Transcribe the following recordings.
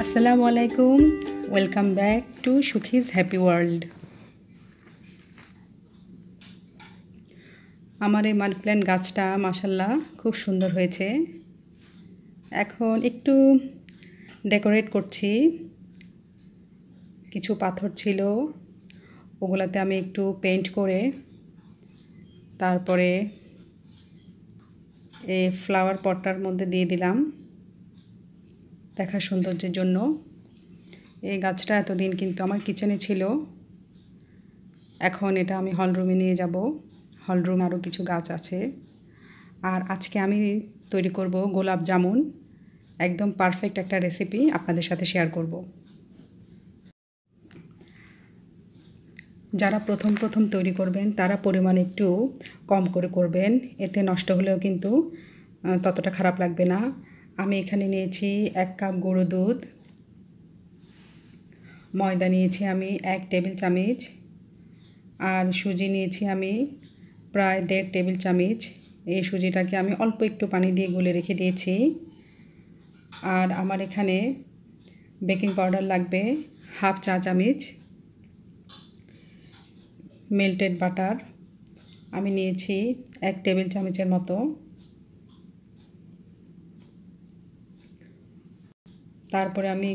আসসালামু আলাইকুম welcome back to সুখিজ হ্যাপি ওয়ার্ল্ড আমার এই মানি প্ল্যান্ট গাছটা মাসাল্লাহ খুব সুন্দর হয়েছে এখন একটু ডেকোরেট করছি কিছু পাথর ছিল ওগুলাতে আমি একটু পেন্ট করে তারপরে এই ফ্লাওয়ার পটটার মধ্যে দিয়ে দিলাম দেখার সৌন্দর্যের জন্য এই গাছটা এতদিন কিন্তু আমার কিচেনে ছিল এখন এটা আমি হলরুমে নিয়ে যাব হলরুম আরও কিছু গাছ আছে আর আজকে আমি তৈরি করব গোলাপ জামুন একদম পারফেক্ট একটা রেসিপি আপনাদের সাথে শেয়ার করব যারা প্রথম প্রথম তৈরি করবেন তারা পরিমাণ একটু কম করে করবেন এতে নষ্ট হলেও কিন্তু ততটা খারাপ লাগবে না আমি এখানে নিয়েছি এক কাপ গুঁড়ো দুধ ময়দা নিয়েছি আমি এক টেবিল চামচ আর সুজি নিয়েছি আমি প্রায় দেড় টেবিল চামচ এই সুজিটাকে আমি অল্প একটু পানি দিয়ে গুলে রেখে দিয়েছি আর আমার এখানে বেকিং পাউডার লাগবে হাফ চা চামচ মেল্টেড বাটার আমি নিয়েছি এক টেবিল চামচের মতো তারপরে আমি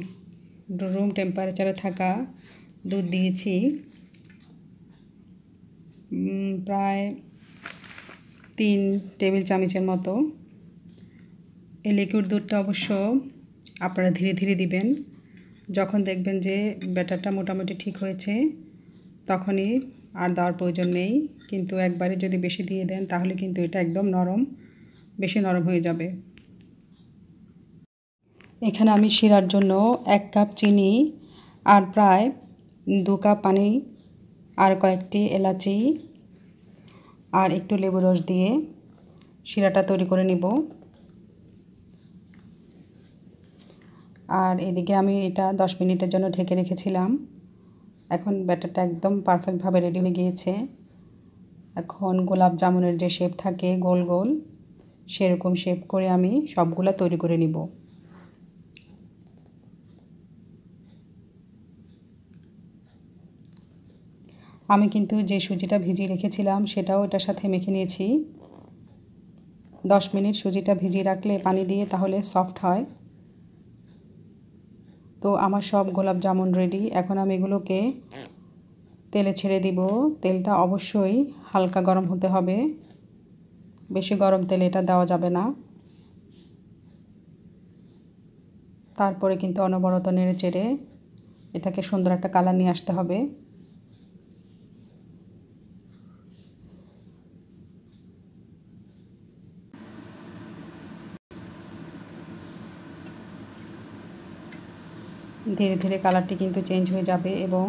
রুম টেম্পারেচারে থাকা দুধ দিয়েছি প্রায় তিন টেবিল চামচের মতো এই লিকুইড দুধটা অবশ্য আপনারা ধীরে ধীরে দিবেন যখন দেখবেন যে ব্যাটারটা মোটামুটি ঠিক হয়েছে তখনই আর দেওয়ার প্রয়োজন নেই কিন্তু একবারে যদি বেশি দিয়ে দেন তাহলে কিন্তু এটা একদম নরম বেশি নরম হয়ে যাবে এখানে আমি শিরার জন্য এক কাপ চিনি আর প্রায় দু কাপ পানি আর কয়েকটি এলাচি আর একটু লেবু রস দিয়ে শিরাটা তৈরি করে নিব আর এদিকে আমি এটা দশ মিনিটের জন্য ঢেকে রেখেছিলাম এখন ব্যাটারটা একদম পারফেক্টভাবে রেডি হয়ে গিয়েছে এখন গোলাপ জামুনের যে শেপ থাকে গোল গোল সেরকম শেপ করে আমি সবগুলো তৈরি করে নিব আমি কিন্তু যে সুজিটা ভিজিয়ে রেখেছিলাম সেটাও এটার সাথে মেখে নিয়েছি দশ মিনিট সুজিটা ভিজিয়ে রাখলে পানি দিয়ে তাহলে সফট হয় তো আমার সব গোলাপ জামুন রেডি এখন আমি এগুলোকে তেলে ছেড়ে দিব তেলটা অবশ্যই হালকা গরম হতে হবে বেশি গরম তেলে এটা দেওয়া যাবে না তারপরে কিন্তু অনবরত নেড়ে চেড়ে এটাকে সুন্দর একটা কালার নিয়ে আসতে হবে ধীরে ধীরে কালারটি কিন্তু চেঞ্জ হয়ে যাবে এবং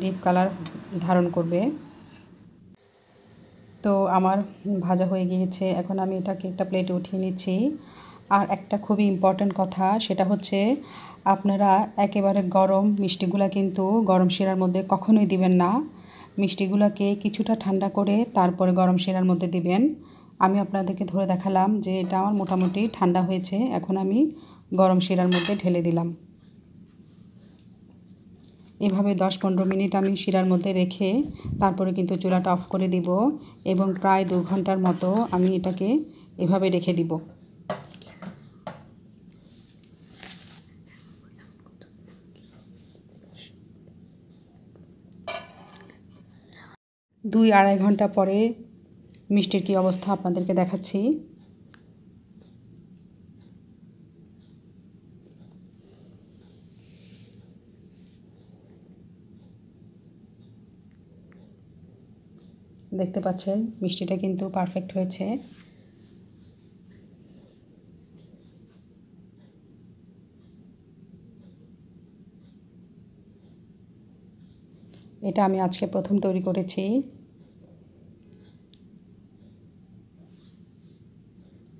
ডিপ কালার ধারণ করবে তো আমার ভাজা হয়ে গিয়েছে এখন আমি এটাকে একটা প্লেটে উঠিয়ে নিচ্ছি আর একটা খুবই ইম্পর্ট্যান্ট কথা সেটা হচ্ছে আপনারা একেবারে গরম মিষ্টিগুলা কিন্তু গরম শিরার মধ্যে কখনোই দিবেন না মিষ্টিগুলাকে কিছুটা ঠান্ডা করে তারপরে গরম শিরার মধ্যে দিবেন আমি আপনাদেরকে ধরে দেখালাম যে এটা আমার মোটামুটি ঠান্ডা হয়েছে এখন আমি গরম শিরার মধ্যে ঢেলে দিলাম এভাবে দশ পনেরো মিনিট আমি শিরার মধ্যে রেখে তারপরে কিন্তু চুলাটা অফ করে দিব এবং প্রায় দু ঘন্টার মতো আমি এটাকে এভাবে রেখে দিব দুই আড়াই ঘন্টা পরে মিষ্টির কি অবস্থা আপনাদেরকে দেখাচ্ছি দেখতে পাচ্ছেন মিষ্টিটা কিন্তু পারফেক্ট হয়েছে এটা আমি আজকে প্রথম তৈরি করেছি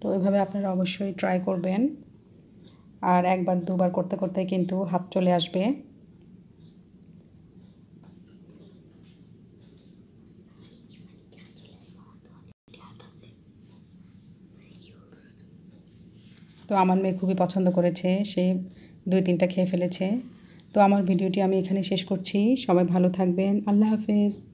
তো এভাবে আপনারা অবশ্যই ট্রাই করবেন আর একবার দুবার করতে করতে কিন্তু হাত চলে আসবে তো আমার মেয়ে খুবই পছন্দ করেছে সে দুই তিনটা খেয়ে ফেলেছে তো আমার ভিডিওটি আমি এখানে শেষ করছি সবাই ভালো থাকবেন আল্লাহ হাফেজ